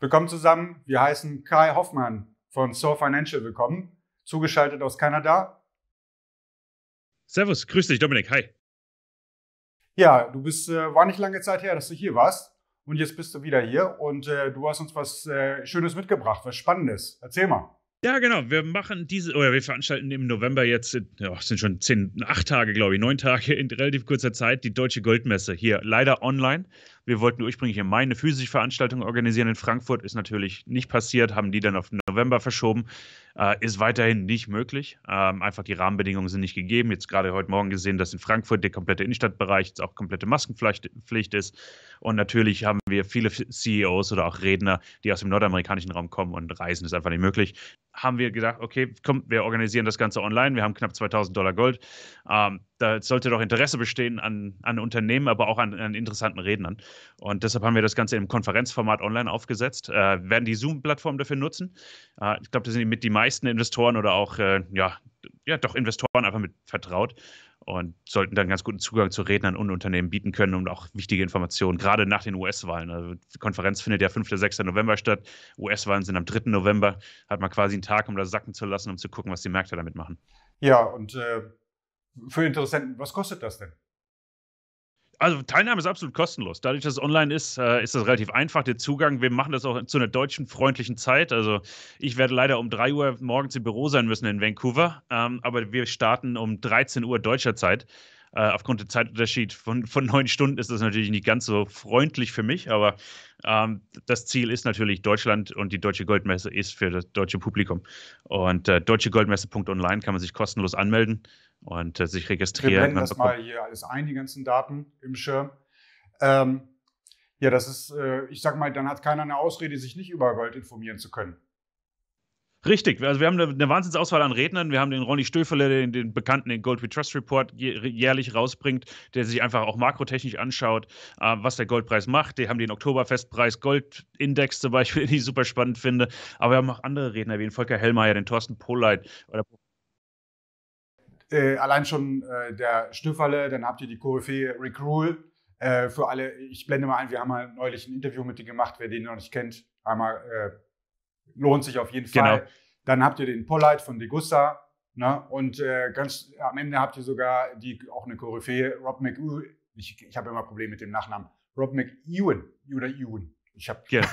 Willkommen zusammen. Wir heißen Kai Hoffmann von So Financial willkommen, zugeschaltet aus Kanada. Servus, grüß dich, Dominik. Hi. Ja, du bist, äh, war nicht lange Zeit her, dass du hier warst. Und jetzt bist du wieder hier und äh, du hast uns was äh, Schönes mitgebracht, was Spannendes. Erzähl mal. Ja, genau. Wir machen diese, oder wir veranstalten im November jetzt, ja, oh, sind schon zehn, acht Tage, glaube ich, neun Tage in relativ kurzer Zeit die Deutsche Goldmesse hier leider online. Wir wollten ursprünglich im Mai eine physische Veranstaltung organisieren in Frankfurt, ist natürlich nicht passiert, haben die dann auf November verschoben. Äh, ist weiterhin nicht möglich. Ähm, einfach die Rahmenbedingungen sind nicht gegeben. Jetzt gerade heute Morgen gesehen, dass in Frankfurt der komplette Innenstadtbereich jetzt auch komplette Maskenpflicht Pflicht ist. Und natürlich haben wir viele CEOs oder auch Redner, die aus dem nordamerikanischen Raum kommen und reisen, ist einfach nicht möglich. Haben wir gedacht, okay, komm, wir organisieren das Ganze online. Wir haben knapp 2000 Dollar Gold. Ähm, da sollte doch Interesse bestehen an, an Unternehmen, aber auch an, an, interessanten Rednern. Und deshalb haben wir das Ganze im Konferenzformat online aufgesetzt, äh, werden die Zoom-Plattform dafür nutzen. Äh, ich glaube, da sind mit die meisten Investoren oder auch, äh, ja, ja, doch Investoren einfach mit vertraut und sollten dann ganz guten Zugang zu Rednern und Unternehmen bieten können und auch wichtige Informationen, gerade nach den US-Wahlen. Also die Konferenz findet ja 5. oder 6. November statt. US-Wahlen sind am 3. November. Hat man quasi einen Tag, um da sacken zu lassen, um zu gucken, was die Märkte damit machen. Ja, und äh, für Interessenten, was kostet das denn? Also Teilnahme ist absolut kostenlos. Dadurch, dass es online ist, äh, ist das relativ einfach, der Zugang. Wir machen das auch zu einer deutschen freundlichen Zeit. Also ich werde leider um 3 Uhr morgens im Büro sein müssen in Vancouver, ähm, aber wir starten um 13 Uhr deutscher Zeit. Äh, aufgrund des Zeitunterschieds von, von neun Stunden ist das natürlich nicht ganz so freundlich für mich, aber ähm, das Ziel ist natürlich Deutschland und die Deutsche Goldmesse ist für das deutsche Publikum. Und äh, deutschegoldmesse.online kann man sich kostenlos anmelden und äh, sich registrieren. Wir blenden das mal hier alles ein, die ganzen Daten im Schirm. Ähm, ja, das ist, äh, ich sag mal, dann hat keiner eine Ausrede, sich nicht über Gold informieren zu können. Richtig, also wir haben eine, eine Wahnsinnsauswahl an Rednern. Wir haben den Ronny Stöfele, den, den, bekannten, den Gold We Trust Report jährlich rausbringt, der sich einfach auch makrotechnisch anschaut, äh, was der Goldpreis macht. Die haben den Oktoberfestpreis Goldindex zum Beispiel, den ich super spannend finde. Aber wir haben auch andere Redner, wie den Volker Hellmeier, den Thorsten Polleit oder äh, allein schon äh, der Stöferle, dann habt ihr die Koryphäe Rick Rule. Äh, für alle, ich blende mal ein, wir haben mal neulich ein Interview mit ihm gemacht, wer den noch nicht kennt, einmal äh, lohnt sich auf jeden genau. Fall. Genau. Dann habt ihr den Polite von Degussa. Ne? Und äh, ganz am Ende habt ihr sogar die, auch eine Koryphäe, Rob McEwen. Ich, ich habe immer Probleme mit dem Nachnamen. Rob McEwen oder Ewan. Ich habe. Yeah.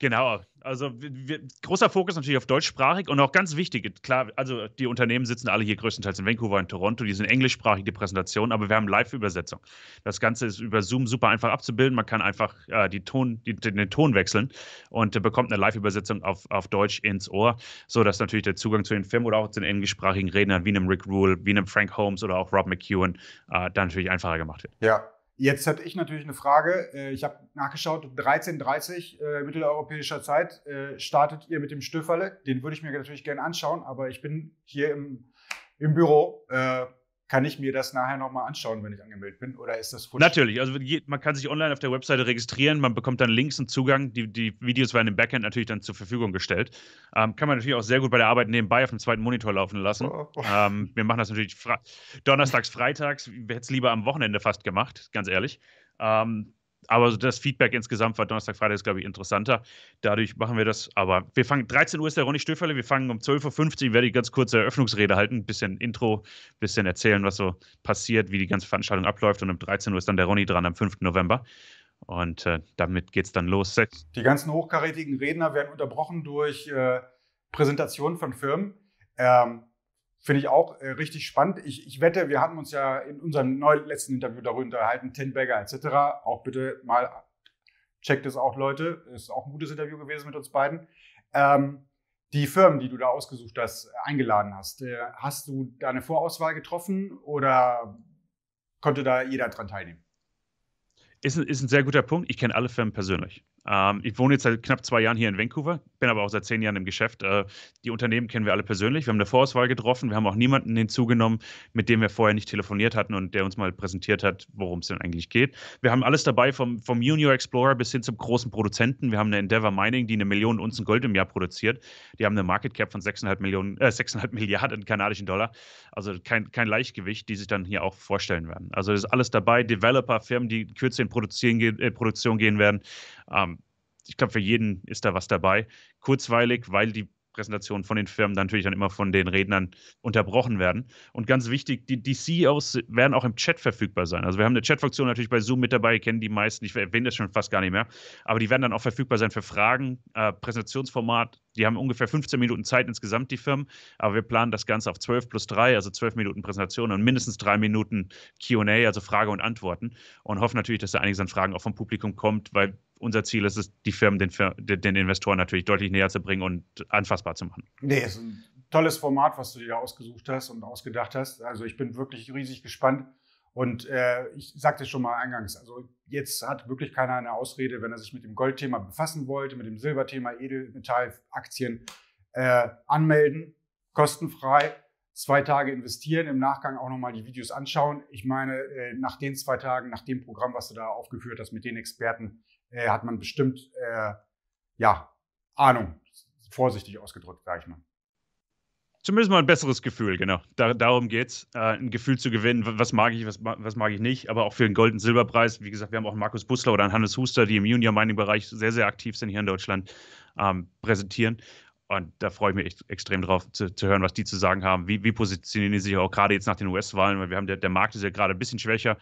Genau, also wir, wir, großer Fokus natürlich auf deutschsprachig und auch ganz wichtig, klar, also die Unternehmen sitzen alle hier größtenteils in Vancouver in Toronto, die sind englischsprachig, die Präsentation, aber wir haben Live-Übersetzung. Das Ganze ist über Zoom super einfach abzubilden, man kann einfach äh, die Ton, die, den, Ton wechseln und äh, bekommt eine Live-Übersetzung auf, auf Deutsch ins Ohr, sodass natürlich der Zugang zu den Filmen oder auch zu den englischsprachigen Rednern wie einem Rick Rule, wie einem Frank Holmes oder auch Rob McEwen äh, dann natürlich einfacher gemacht wird. Ja, Jetzt hatte ich natürlich eine Frage. Äh, ich habe nachgeschaut, 13.30 Uhr äh, mitteleuropäischer Zeit äh, startet ihr mit dem Stöferle. Den würde ich mir natürlich gerne anschauen, aber ich bin hier im, im Büro kann ich mir das nachher nochmal anschauen, wenn ich angemeldet bin? Oder ist das futsch? Natürlich, also man kann sich online auf der Webseite registrieren, man bekommt dann Links und Zugang. Die, die Videos werden im Backend natürlich dann zur Verfügung gestellt. Ähm, kann man natürlich auch sehr gut bei der Arbeit nebenbei auf dem zweiten Monitor laufen lassen. Oh, oh. oh. Ähm, wir machen das natürlich Fra donnerstags, freitags. Wir hätten es lieber am Wochenende fast gemacht, ganz ehrlich. Ähm, aber das Feedback insgesamt war Donnerstag, Freitag ist, glaube ich, interessanter. Dadurch machen wir das. Aber wir fangen 13 Uhr ist der Ronny Stöferle. Wir fangen um 12.50 Uhr, werde ich ganz kurze Eröffnungsrede äh, halten, ein bisschen Intro, ein bisschen erzählen, was so passiert, wie die ganze Veranstaltung abläuft. Und um 13 Uhr ist dann der Ronny dran am 5. November. Und äh, damit es dann los. Die ganzen hochkarätigen Redner werden unterbrochen durch äh, Präsentationen von Firmen. Ähm, Finde ich auch äh, richtig spannend. Ich, ich wette, wir hatten uns ja in unserem neuen letzten Interview darüber unterhalten, Tenberger etc. Auch bitte mal checkt es auch, Leute. Ist auch ein gutes Interview gewesen mit uns beiden. Ähm, die Firmen, die du da ausgesucht hast, äh, eingeladen hast, äh, hast du da eine Vorauswahl getroffen oder konnte da jeder dran teilnehmen? Ist ein, ist ein sehr guter Punkt. Ich kenne alle Firmen persönlich. Ähm, ich wohne jetzt seit knapp zwei Jahren hier in Vancouver bin aber auch seit zehn Jahren im Geschäft. Äh, die Unternehmen kennen wir alle persönlich. Wir haben eine Vorauswahl getroffen. Wir haben auch niemanden hinzugenommen, mit dem wir vorher nicht telefoniert hatten und der uns mal präsentiert hat, worum es denn eigentlich geht. Wir haben alles dabei, vom, vom Junior Explorer bis hin zum großen Produzenten. Wir haben eine Endeavour Mining, die eine Million Unzen Gold im Jahr produziert. Die haben eine Market Cap von 6,5, Millionen, äh, 6,5 Milliarden kanadischen Dollar. Also kein, kein Leichtgewicht, die sich dann hier auch vorstellen werden. Also das ist alles dabei. Developer, Firmen, die kürzlich in äh, Produktion gehen werden. Ähm, ich glaube, für jeden ist da was dabei. Kurzweilig, weil die Präsentationen von den Firmen dann natürlich dann immer von den Rednern unterbrochen werden. Und ganz wichtig, die, die CEOs werden auch im Chat verfügbar sein. Also wir haben eine Chatfunktion natürlich bei Zoom mit dabei, kennen die meisten, ich erwähne das schon fast gar nicht mehr, aber die werden dann auch verfügbar sein für Fragen, äh, Präsentationsformat. Die haben ungefähr 15 Minuten Zeit insgesamt, die Firmen, aber wir planen das Ganze auf 12 plus 3, also 12 Minuten Präsentation und mindestens 3 Minuten QA, also Frage und Antworten und hoffen natürlich, dass da einiges an Fragen auch vom Publikum kommt, weil unser Ziel ist es, die Firmen den, den Investoren natürlich deutlich näher zu bringen und anfassbar zu machen. Nee, ist ein tolles Format, was du dir ausgesucht hast und ausgedacht hast. Also ich bin wirklich riesig gespannt. Und äh, ich sagte schon mal eingangs, also jetzt hat wirklich keiner eine Ausrede, wenn er sich mit dem Goldthema befassen wollte, mit dem Silberthema, Edelmetallaktien äh, anmelden, kostenfrei, zwei Tage investieren, im Nachgang auch nochmal die Videos anschauen. Ich meine, äh, nach den zwei Tagen, nach dem Programm, was du da aufgeführt hast mit den Experten, äh, hat man bestimmt, äh, ja, Ahnung, vorsichtig ausgedrückt, sage ich mal. Zumindest mal ein besseres Gefühl, genau. Da, darum geht's, äh, ein Gefühl zu gewinnen, was mag ich, was, was mag ich nicht, aber auch für den Gold- Silberpreis. Wie gesagt, wir haben auch einen Markus Bussler oder einen Hannes Huster, die im Junior-Mining-Bereich sehr, sehr aktiv sind hier in Deutschland, ähm, präsentieren. Und da freue ich mich echt extrem drauf zu, zu hören, was die zu sagen haben. Wie, wie positionieren die sich auch gerade jetzt nach den US-Wahlen? Weil wir haben der, der Markt ist ja gerade ein bisschen schwächer,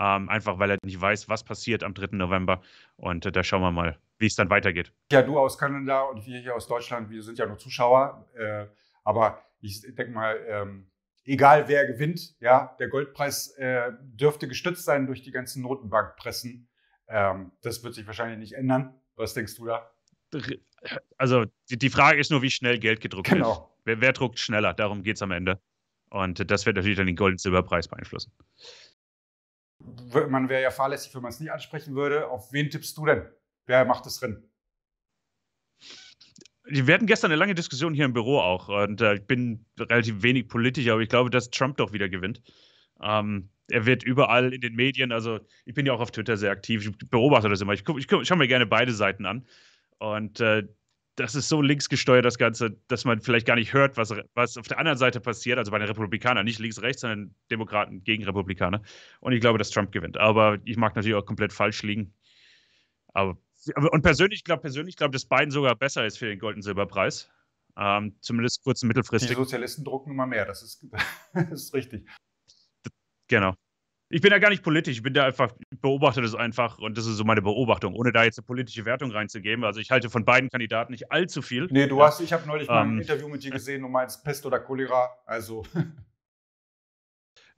ähm, einfach weil er nicht weiß, was passiert am 3. November. Und äh, da schauen wir mal, wie es dann weitergeht. Ja, du aus Kanada und wir hier aus Deutschland, wir sind ja nur Zuschauer. Äh, aber ich denke mal, ähm, egal wer gewinnt, ja, der Goldpreis äh, dürfte gestützt sein durch die ganzen Notenbankpressen. Ähm, das wird sich wahrscheinlich nicht ändern. Was denkst du da? also die Frage ist nur, wie schnell Geld gedruckt genau. wird. Wer, wer druckt schneller? Darum geht es am Ende. Und das wird natürlich dann den Gold- und Silberpreis beeinflussen. Man wäre ja fahrlässig, wenn man es nicht ansprechen würde. Auf wen tippst du denn? Wer macht es drin? Wir hatten gestern eine lange Diskussion hier im Büro auch. Und äh, ich bin relativ wenig politisch, aber ich glaube, dass Trump doch wieder gewinnt. Ähm, er wird überall in den Medien, also ich bin ja auch auf Twitter sehr aktiv, ich beobachte das immer. Ich, guck, ich, schaue mir gerne beide Seiten an. Und äh, das ist so linksgesteuert, das Ganze, dass man vielleicht gar nicht hört, was, was auf der anderen Seite passiert, also bei den Republikanern, nicht links-rechts, sondern Demokraten gegen Republikaner. Und ich glaube, dass Trump gewinnt. Aber ich mag natürlich auch komplett falsch liegen. Aber, und persönlich glaube persönlich glaub, dass Biden sogar besser ist für den Gold- und Silberpreis. Ähm, zumindest kurz und mittelfristig. Die Sozialisten drucken immer mehr, das ist, das ist richtig. Genau. Ich bin da gar nicht politisch, ich bin da einfach, beobachte das einfach und das ist so meine Beobachtung, ohne da jetzt eine politische Wertung reinzugeben. Also ich halte von beiden Kandidaten nicht allzu viel. Nee, du hast, ich habe neulich ähm, mal ein ähm. Interview mit dir gesehen und meinst Pest oder Cholera, also.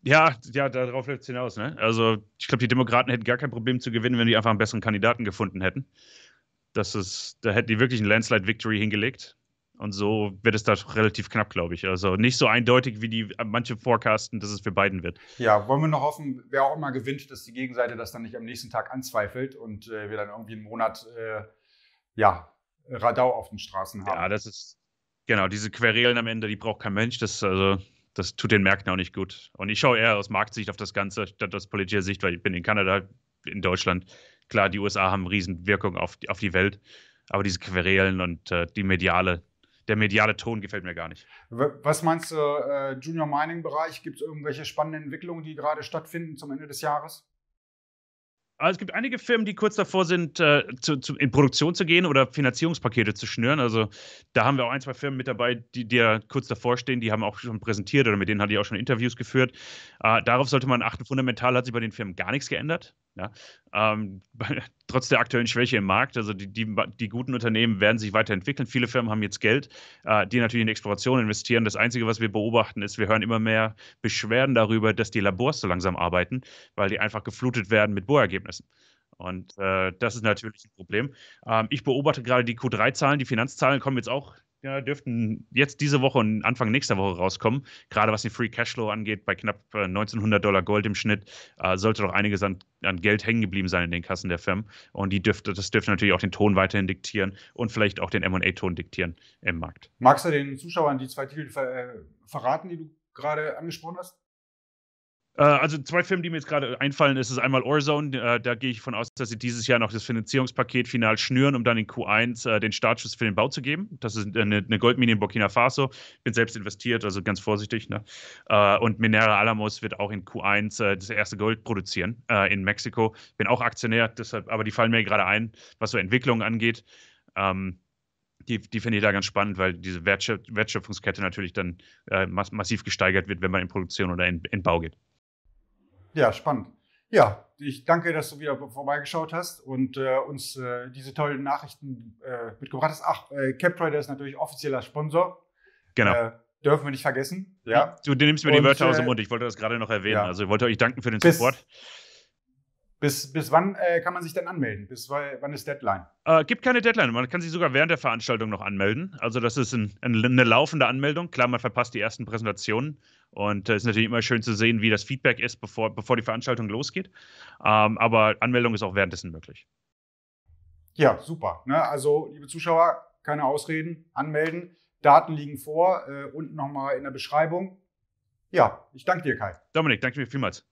Ja, ja, darauf läuft es hinaus, ne? Also ich glaube, die Demokraten hätten gar kein Problem zu gewinnen, wenn die einfach einen besseren Kandidaten gefunden hätten. Das ist, da hätten die wirklich einen Landslide-Victory hingelegt. Und so wird es da relativ knapp, glaube ich. Also nicht so eindeutig, wie die äh, manche forecasten, dass es für beiden wird. Ja, wollen wir noch hoffen, wer auch immer gewinnt, dass die Gegenseite das dann nicht am nächsten Tag anzweifelt und äh, wir dann irgendwie einen Monat, äh, ja, Radau auf den Straßen haben. Ja, das ist, genau, diese Querelen am Ende, die braucht kein Mensch. Das, also, das tut den Märkten auch nicht gut. Und ich schaue eher aus Marktsicht auf das Ganze, statt aus politischer Sicht, weil ich bin in Kanada, in Deutschland. Klar, die USA haben Riesenwirkung auf, auf die Welt. Aber diese Querelen und äh, die mediale der mediale Ton gefällt mir gar nicht. Was meinst du, äh, Junior Mining Bereich? Gibt es irgendwelche spannenden Entwicklungen, die gerade stattfinden zum Ende des Jahres? Also es gibt einige Firmen, die kurz davor sind, äh, zu, zu, in Produktion zu gehen oder Finanzierungspakete zu schnüren. Also da haben wir auch ein, zwei Firmen mit dabei, die, dir ja kurz davor stehen, die haben auch schon präsentiert oder mit denen hatte ich auch schon Interviews geführt. Äh, darauf sollte man achten. Fundamental hat sich bei den Firmen gar nichts geändert. Ja, ähm, trotz der aktuellen Schwäche im Markt, also die, die, die, guten Unternehmen werden sich weiterentwickeln. Viele Firmen haben jetzt Geld, äh, die natürlich in Exploration investieren. Das Einzige, was wir beobachten, ist, wir hören immer mehr Beschwerden darüber, dass die Labors so langsam arbeiten, weil die einfach geflutet werden mit Bohrergebnissen. Und äh, das ist natürlich ein Problem. Ähm, ich beobachte gerade die Q3-Zahlen, die Finanzzahlen kommen jetzt auch ja, dürften jetzt diese Woche und Anfang nächster Woche rauskommen. Gerade was den Free Cashflow angeht, bei knapp 1900 äh, Dollar Gold im Schnitt, äh, sollte doch einiges an, an, Geld hängen geblieben sein in den Kassen der Firmen. Und die dürfte, das dürfte natürlich auch den Ton weiterhin diktieren und vielleicht auch den MA-Ton diktieren im Markt. Magst du den Zuschauern die zwei Titel ver äh, verraten, die du gerade angesprochen hast? Äh, also zwei Filme, die mir jetzt gerade einfallen, ist es einmal Orzone. Äh, da gehe ich von aus, dass sie dieses Jahr noch das Finanzierungspaket final schnüren, um dann in Q1 äh, den Startschuss für den Bau zu geben. Das ist eine, Goldmine in Burkina Faso. Bin selbst investiert, also ganz vorsichtig. Ne? und Minera Alamos wird auch in Q1 das erste Gold produzieren in Mexiko. Bin auch Aktionär, deshalb, aber die fallen mir gerade ein, was so Entwicklungen angeht. Ähm, die, die finde ich da ganz spannend, weil diese Wertschöpfungskette natürlich dann massiv gesteigert wird, wenn man in Produktion oder in, in Bau geht. Ja, spannend. Ja, ich danke, dass du wieder vorbeigeschaut hast und äh, uns äh, diese tollen Nachrichten äh, mitgebracht hast. Ach, äh, CapTrader ist natürlich offizieller Sponsor. Genau. Äh, dürfen wir nicht vergessen. Ja. Du, du nimmst mir und, die Wörter aus äh, dem Mund. Ich wollte das gerade noch erwähnen. Ja. Also ich wollte euch danken für den Support. Bis, bis wann äh, kann man sich denn anmelden? Bis wann ist Deadline? Äh, gibt keine Deadline. Man kann sich sogar während der Veranstaltung noch anmelden. Also das ist ein, ein, eine laufende Anmeldung. Klar, man verpasst die ersten Präsentationen. Und es äh, ist natürlich immer schön zu sehen, wie das Feedback ist, bevor, bevor die Veranstaltung losgeht. Ähm, aber Anmeldung ist auch währenddessen möglich. Ja, super. Ne? Also, liebe Zuschauer, keine Ausreden, anmelden. Daten liegen vor, äh, unten nochmal in der Beschreibung. Ja, ich danke dir, Kai. Dominik, danke dir vielmals.